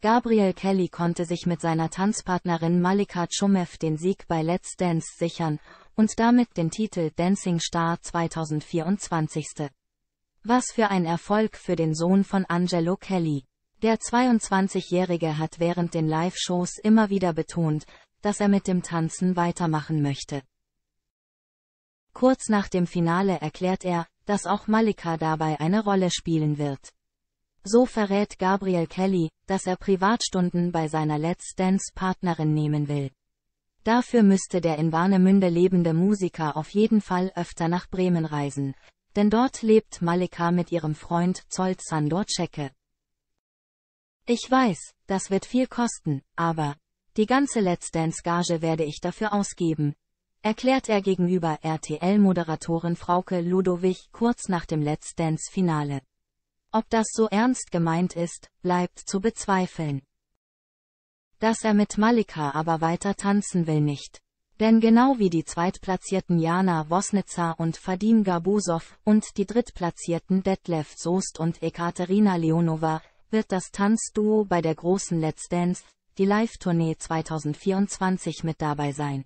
Gabriel Kelly konnte sich mit seiner Tanzpartnerin Malika Chumev den Sieg bei Let's Dance sichern und damit den Titel Dancing Star 2024. Was für ein Erfolg für den Sohn von Angelo Kelly. Der 22-Jährige hat während den Live-Shows immer wieder betont, dass er mit dem Tanzen weitermachen möchte. Kurz nach dem Finale erklärt er, dass auch Malika dabei eine Rolle spielen wird. So verrät Gabriel Kelly, dass er Privatstunden bei seiner Let's Dance-Partnerin nehmen will. Dafür müsste der in Warnemünde lebende Musiker auf jeden Fall öfter nach Bremen reisen, denn dort lebt Malika mit ihrem Freund Zolt Sandorczeke. Ich weiß, das wird viel kosten, aber die ganze Let's Dance-Gage werde ich dafür ausgeben, erklärt er gegenüber RTL-Moderatorin Frauke Ludowig kurz nach dem Let's Dance-Finale. Ob das so ernst gemeint ist, bleibt zu bezweifeln. Dass er mit Malika aber weiter tanzen will nicht. Denn genau wie die zweitplatzierten Jana Wosnitzer und Fadim Gabusov und die drittplatzierten Detlef Soest und Ekaterina Leonova, wird das Tanzduo bei der großen Let's Dance, die Live-Tournee 2024 mit dabei sein.